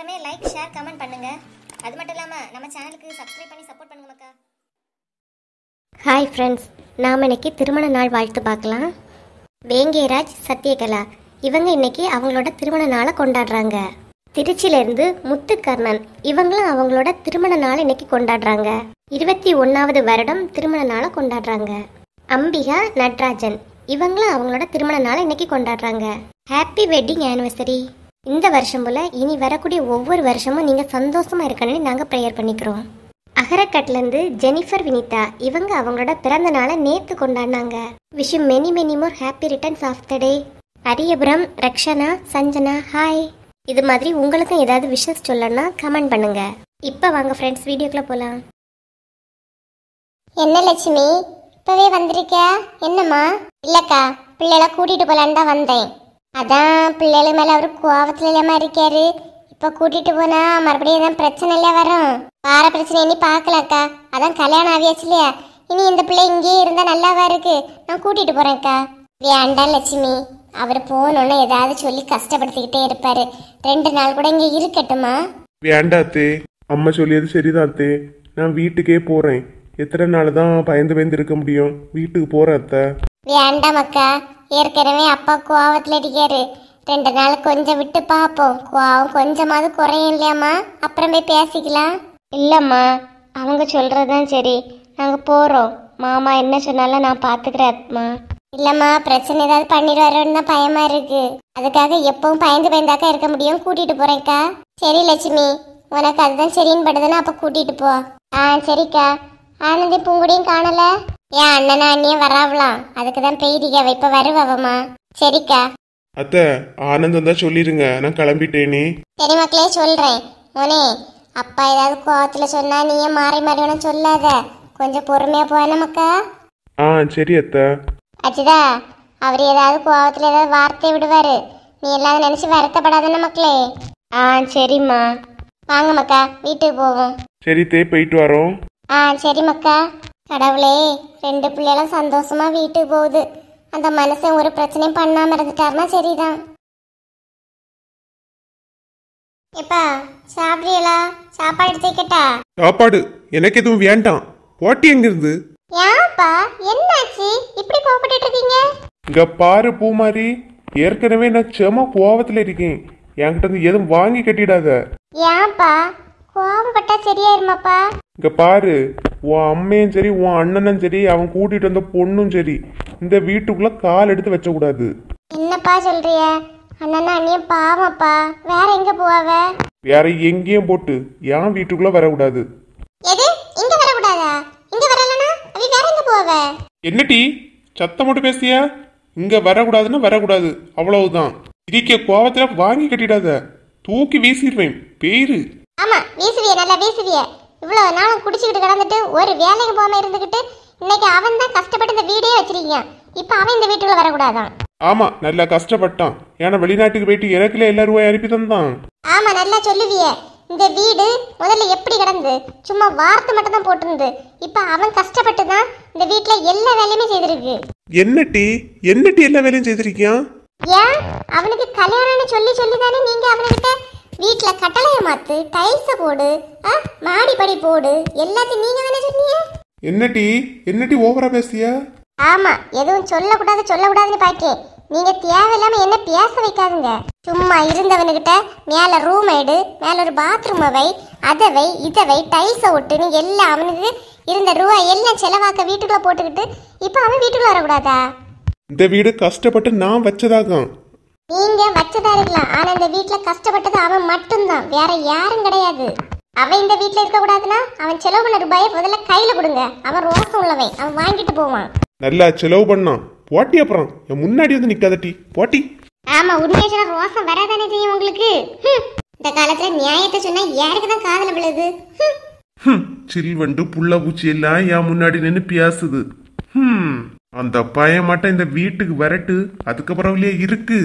எல்லாருமே like share comment பண்ணுங்க அது மட்டும் இல்லாமல் நம்ம சேனலுக்கு சப்ஸ்கிரைப் பண்ணி சப்போர்ட் பண்ணுங்க மக்கா ஹாய் ஃப்ரெண்ட்ஸ் நாம இன்னைக்கு திருமண நாள் வாழ்த்து பார்க்கலாம் வேங்கேராஜ் சத்யகலா இவங்க இன்னைக்கு அவங்களோட திருமண நாளை கொண்டாடுறாங்க திருச்சியிலேருந்து முத்துக்கர்ணன் இவங்களும் அவங்களோட திருமண நாள் இன்னைக்கு கொண்டாடுறாங்க இருபத்தி ஒன்றாவது வருடம் திருமண நாளை கொண்டாடுறாங்க அம்பிகா நட்ராஜன் இவங்களும் அவங்களோட திருமண நாளை இன்னைக்கு கொண்டாடுறாங்க ஹாப்பி வெட்டிங் ஆனிவர்சரி இந்த வருஷம் போல் இனி வரக்கூடிய ஒவ்வொரு வருஷமும் நீங்கள் சந்தோஷமாக இருக்கணும்னு நாங்கள் ப்ரேயர் பண்ணிக்கிறோம் அகரக்கட்லேருந்து ஜெனிஃபர் வினிதா இவங்க அவங்களோட பிறந்த நாளை நேற்று கொண்டாடினாங்க wish many many more happy returns of the day Ariyapuram Rakshana Sanjana hi இது மாதிரி உங்களுக்கும் ஏதாவது விஷஸ் சொல்லணும்னா கமெண்ட் பண்ணுங்க இப்போ வாங்க ஃப்ரெண்ட்ஸ் வீடியோக்குள்ள போகலாம் என்ன லட்சுமி இப்பவே வந்திருக்கா என்னம்மா இல்லக்கா பிள்ளைகளை கூட்டிட்டு போலான்னு தான் வந்தேன் அதான் பிள்ளைகள் மேலே அவர் கோவத்தில் இல்லாமல் இருக்காரு இப்போ கூட்டிகிட்டு போனால் மறுபடியும் எதாவது பிரச்சனை இல்லை வரும் வார பிரச்சனை இனி பார்க்கலக்கா அதான் கல்யாணம் ஆகியாச்சு இல்லையா இனி இந்த பிள்ளை இங்கேயே இருந்தால் நல்லாவா இருக்கு நான் கூட்டிகிட்டு போகிறேன்க்கா வேண்டாம் லட்சுமி அவர் போகணுன்னு ஏதாவது சொல்லி கஷ்டப்படுத்திக்கிட்டே இருப்பாரு ரெண்டு நாள் கூட இங்கே இருக்கட்டுமா வேண்டாத்து அம்மா சொல்லியது சரிதாத்து நான் வீட்டுக்கே போகிறேன் எத்தனை நாள் தான் பயந்து பயந்து இருக்க முடியும் வீட்டுக்கு போகிறேன் வேண்டாம் அக்கா ஏற்கனவே அப்பா கோவத்தில் அடிக்காரு ரெண்டு நாள் கொஞ்சம் விட்டு பார்ப்போம் கோவம் கொஞ்சமாவது குறையும் இல்லையாம்மா அப்புறம் போய் பேசிக்கலாம் இல்லைம்மா அவங்க சொல்கிறதான் சரி நாங்கள் போகிறோம் மாமா என்ன சொன்னாலும் நான் பார்த்துக்கிறேன் இல்லைம்மா பிரச்சனை ஏதாவது பண்ணிடுவாரோன்னு தான் பயமா இருக்கு அதுக்காக எப்பவும் பயந்து பயந்தாக்கா இருக்க முடியும் கூட்டிட்டு போறேன்க்கா சரி லட்சுமி உனக்கு அதுதான் சரின்னு படுதுன்னா அப்போ கூட்டிட்டு போ ஆ சரிக்கா ஆனந்தி பூங்குடியும் காணலை என் அண்ணனா அண்ணியும் வராவலாம் அதுக்கு தான் பெய்திகா இப்ப வருவாவம்மா சரிக்கா அத்தை ஆனந்தம் தான் சொல்லிடுங்க நான் கிளம்பிட்டேனே சரி மக்களே சொல்றேன் மோனே அப்பா ஏதாவது கோவத்துல சொன்னா நீயே மாறி மாறி வேணும் சொல்லாத கொஞ்சம் பொறுமையா போன மக்கா ஆ சரி அத்தை அச்சுதா அவர் ஏதாவது கோவத்துல ஏதாவது வார்த்தை விடுவாரு நீ எல்லாம் நினைச்சு வருத்தப்படாதானே மக்களே ஆ சரிம்மா வாங்க மக்கா வீட்டுக்கு போவோம் சரி தே போயிட்டு வரோம் ஆ சரி மக்கா கடவுளே ரெண்டு பிள்ளைகளும் சந்தோஷமா வீட்டுக்கு போகுது அந்த மனுஷன் ஒரு பிரச்சனையும் பண்ணாம இருந்துட்டாருனா சரிதான் எப்பா சாப்பிடுறீங்களா சாப்பாடு எடுத்துக்கிட்டா சாப்பாடு எனக்கு எதுவும் வேண்டாம் போட்டி எங்க இருந்து ஏன்ப்பா என்னாச்சு இப்படி கோபப்பட்டு இருக்கீங்க இங்க பாரு பூமாரி ஏற்கனவே நான் செம கோவத்துல இருக்கேன் என்கிட்ட இருந்து எதுவும் வாங்கி கட்டிடாத ஏன்ப்பா கோவப்பட்டா சரியாயிருமாப்பா இங்க பாரு உன் அம்மையும் சரி உன் அண்ணனும் சரி அவன் கூட்டிட்டு வந்த பொண்ணும் சரி இந்த வீட்டுக்குள்ள கால் எடுத்து வச்சக்கூடாது என்னப்பா சொல்றிய அண்ணன் அண்ணியும் பாவம்ப்பா வேற எங்க போவாவ வேற எங்கேயும் போட்டு ஏன் வீட்டுக்குள்ள வரக்கூடாது எது இங்க வரக்கூடாதா இங்க வரலனா அவ வேற எங்க போவாவ என்னடி சத்தம் மட்டும் பேசிய இங்க வரக்கூடாதுன்னா வரக்கூடாது அவ்வளவுதான் இருக்க கோவத்துல வாங்கி கட்டிடாத தூக்கி வீசிடுவேன் பேரு ஆமா வீசுவிய நல்லா வீசுவிய இவ்வளோ நாளும் குடிச்சிக்கிட்டு கிடந்துட்டு ஒரு வேலைக்கு போகாம இருந்துக்கிட்டு இன்னைக்கு அவன் தான் கஷ்டப்பட்டு இந்த வீடே வச்சிருக்கீங்க இப்போ அவன் இந்த வீட்டுக்குள்ள வரக்கூடாதான் ஆமா நல்லா கஷ்டப்பட்டான் ஏன்னா வெளிநாட்டுக்கு போயிட்டு எனக்குல எல்லா ரூபாய் அனுப்பி தந்தான் ஆமா நல்லா சொல்லுவியே இந்த வீடு முதல்ல எப்படி கிடந்து சும்மா வார்த்தை மட்டும் தான் போட்டிருந்து இப்போ அவன் கஷ்டப்பட்டு தான் இந்த வீட்டில் எல்லா வேலையுமே செய்திருக்கு என்னட்டி என்னட்டி என்ன எல்லா வேலையும் செய்திருக்கியான் ஏன் அவனுக்கு கல்யாணம்னு சொல்லி சொல்லி தானே நீங்க அவனுக்கிட்ட வீட்டில் கட்டளையை மாத்து டைல்ஸை போடு ஆ மாடிப்படி போடு எல்லாத்தையும் நீங்க தானே சொன்னீங்க என்னடி என்னடி ஓவரா பேசிய ஆமா எதுவும் சொல்லக்கூடாது சொல்லக்கூடாதுன்னு பாக்கே நீங்க தேவையில்லாம என்ன பேச வைக்காதுங்க சும்மா இருந்தவனுகிட்ட மேல ரூம் எடு மேல ஒரு பாத்ரூம் வை அதவை இதவை இதை வை நீ ஒட்டுன்னு எல்லாம் அவனுக்கு இருந்த ரூபா எல்லாம் செலவாக்க வீட்டுக்குள்ள போட்டுக்கிட்டு இப்போ அவன் வீட்டுக்குள்ள வரக்கூடாதா இந்த வீடு கஷ்டப்பட்டு நான் வச்சதாகும் நீங்க வச்சதா இருக்கலாம் ஆனா இந்த வீட்டுல கஷ்டப்பட்டது அவன் மட்டும்தான் வேற யாரும் கிடையாது அவன் இந்த வீட்டுல இருக்க கூடாதுன்னா அவன் செலவு பண்ண ரூபாயை முதல்ல கையில கொடுங்க அவன் ரோசம் உள்ளவன் அவன் வாங்கிட்டு போவான் நல்லா செலவு பண்ணான் போட்டி அப்புறம் என் முன்னாடி வந்து நிக்காதட்டி போட்டி ஆமா உண்மையா ரோசம் வராதானே செய்யும் உங்களுக்கு இந்த காலத்துல நியாயத்தை சொன்னா யாருக்குதான் காதல விழுது சில்வண்டு புள்ள பூச்சி எல்லாம் என் முன்னாடி நின்று பியாசுது அந்த பையன் மட்டும் இந்த வீட்டுக்கு வரட்டு அதுக்கப்புறம் இல்லையே இருக்கு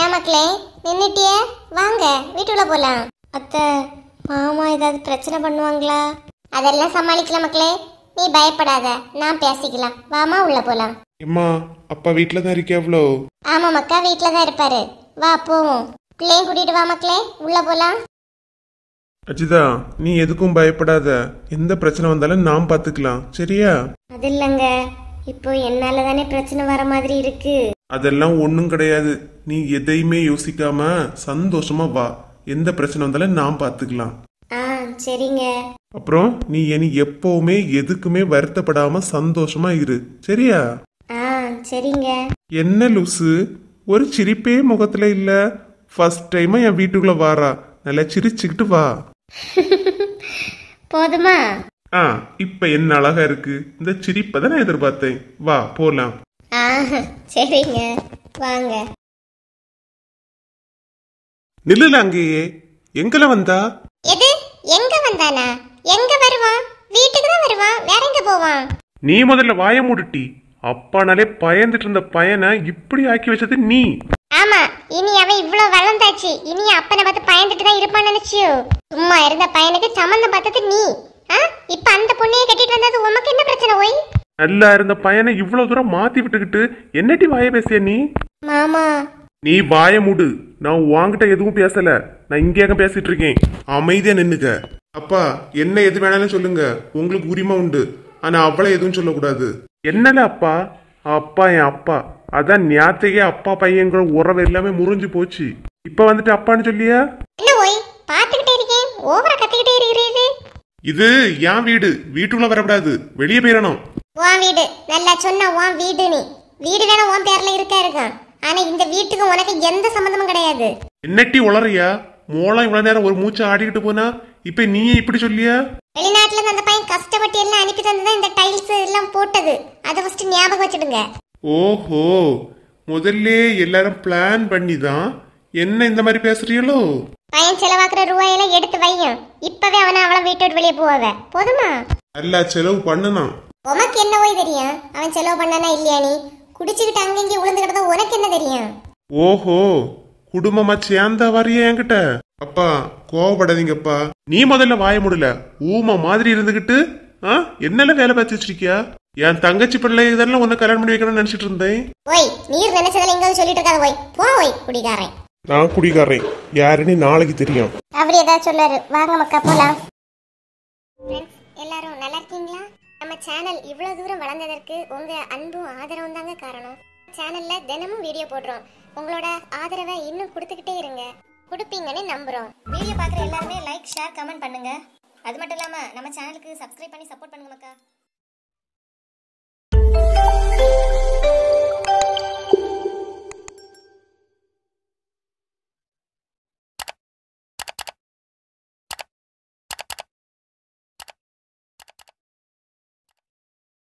ஏன் மக்களே நின்றுட்டியே வாங்க வீட்டுக்குள்ள போகலாம் அத்தை மாமா ஏதாவது பிரச்சனை பண்ணுவாங்களா அதெல்லாம் சமாளிக்கலாம் மக்களே நீ பயப்படாத நான் பேசிக்கலாம் வாமா உள்ள போலாம் அம்மா அப்பா வீட்ல தான் இருக்கியாவ்ளோ ஆமா மக்கா வீட்ல தான் இருப்பாரு வா போவோம் பிள்ளையும் கூட்டிட்டு வா மக்களே உள்ள போலாம் அஜிதா நீ எதுக்கும் பயப்படாத எந்த பிரச்சனை வந்தாலும் நாம் பார்த்துக்கலாம் சரியா அது இல்லைங்க இப்போ என்னால தானே பிரச்சனை வர மாதிரி இருக்கு அதெல்லாம் ஒன்றும் கிடையாது நீ எதையுமே யோசிக்காம சந்தோஷமா வா எந்த பிரச்சனை வந்தாலும் நான் பார்த்துக்கலாம் சரிங்க அப்புறம் நீ இனி எப்பவுமே எதுக்குமே வருத்தப்படாம சந்தோஷமா இரு சரியா ஆ சரிங்க என்ன லூசு ஒரு சிரிப்பே முகத்துல இல்ல ஃபர்ஸ்ட் டைமா என் வீட்டுக்குள்ள வாரா நல்லா சிரிச்சுக்கிட்டு வா போதுமா ஆ இப்ப என்ன அழகா இருக்கு இந்த சிரிப்பை தான் நான் எதிர்பார்த்தேன் வா போலாம் ஆ சரிங்க வாங்க நில்லுல அங்கேயே எங்கல வந்தா எது எங்க வந்தானா எங்க வருவான் வீட்டுக்கு தான் வருவான் வேற எங்க போவான் நீ முதல்ல வாய மூடுட்டி அப்பானாலே பயந்துட்டு இருந்த பையனை இப்படி ஆக்கி வச்சது நீ ஆமா இனி அவன் இவ்வளவு வளர்ந்தாச்சு இனி அப்பனை பார்த்து பயந்துட்டு தான் இருப்பான்னு நினைச்சியோ சும்மா இருந்த பையனுக்கு சம்மந்தம் பார்த்தது நீ ஆ இப்ப அந்த பொண்ணையே கட்டிட்டு வந்தது உமக்கு என்ன பிரச்சனை ஓய் நல்லா இருந்த பையனை இவ்வளவு தூரம் மாத்தி விட்டுக்கிட்டு என்னட்டி வாய பேசிய நீ மாமா நீ வாய மூடு நான் வாங்கிட்ட எதுவும் பேசல நான் இங்கே பேசிட்டு இருக்கேன் அமைதியா நின்னுக்க அப்பா என்ன எது வேணாலும் சொல்லுங்க உங்களுக்கு உரிமை உண்டு ஆனா அவளை எதுவும் சொல்லக்கூடாது என்னல அப்பா அப்பா என் அப்பா அதான் ஞாத்தையே அப்பா பையங்கிற உறவு எல்லாமே முறிஞ்சு போச்சு இப்ப வந்துட்டு அப்பான்னு சொல்லியா இது என் வீடு வீட்டுக்குள்ள வரக்கூடாது வெளியே போயிடணும் உன் வீடு நல்லா சொன்ன உன் வீடு நீ வீடு வேணா உன் பேர்ல இருக்க இருக்கான் ஆனா இந்த வீட்டுக்கு உனக்கு எந்த சம்மந்தமும் கிடையாது என்னட்டி உளறியா மோளம் இவ்வளவு நேரம் ஒரு மூச்சு ஆடிக்கிட்டு போனா இப்ப நீ இப்படி சொல்லியா வெளிநாட்டுல இருந்து அந்த பையன் கஷ்டப்பட்டு எல்லாம் அனுப்பி தந்ததா இந்த டைல்ஸ் எல்லாம் போட்டது அதை ஃபர்ஸ்ட் ஞாபகம் வச்சுடுங்க ஓஹோ முதல்ல எல்லாரும் பிளான் பண்ணி தான் என்ன இந்த மாதிரி பேசுறீங்களோ பையன் செலவாக்குற ரூபாயெல்லாம் எடுத்து வையும் இப்பவே அவனை அவளை வீட்டோட வெளியே போவாங்க போதுமா நல்லா செலவு பண்ணணும் உனக்கு என்ன போய் தெரியும் அவன் செலவு பண்ணானா இல்லையா நீ குடிச்சுக்கிட்டு அங்கங்கே உளுந்து கிடந்தா உனக்கு என்ன தெரியும் ஓஹோ குடும்பமா சேர்ந்த வரிய என்கிட்ட அப்பா கோவப்படாதீங்கப்பா நீ முதல்ல வாய முடியல ஊம மாதிரி இருந்துகிட்டு ஆ என்னெல்லாம் வேலை பார்த்து வச்சிருக்கியா என் தங்கச்சி பிள்ளை இதெல்லாம் உன்னை கல்யாணம் பண்ணி வைக்கணும்னு நினைச்சிட்டு இருந்தேன் ஓய் நீர் நினைச்சதுல எங்காவது சொல்லிட்டு இருக்காது ஓய் போ ஓய் குடிகாரன் நான் குடிகாரன் யாருன்னு நாளைக்கு தெரியும் அவர் ஏதாவது சொல்லாரு வாங்க மக்கா போலாம் எல்லாரும் நல்லா இருக்கீங்களா நம்ம சேனல் இவ்வளவு தூரம் வளர்ந்ததற்கு உங்க அன்பும் ஆதரவும் தாங்க காரணம் சேனல்ல தினமும் வீடியோ போடுறோம் உங்களோட ஆதரவை இன்னும் கொடுத்துக்கிட்டே இருங்க கொடுப்பீங்கன்னு நம்புறோம் வீடியோ பார்க்குற எல்லாருமே லைக் ஷேர் கமெண்ட் பண்ணுங்க அது மட்டும் இல்லாம நம்ம சேனலுக்கு சப்ஸ்கிரைப் பண்ணி சப்போர்ட் பண்ணுங்க மக்கா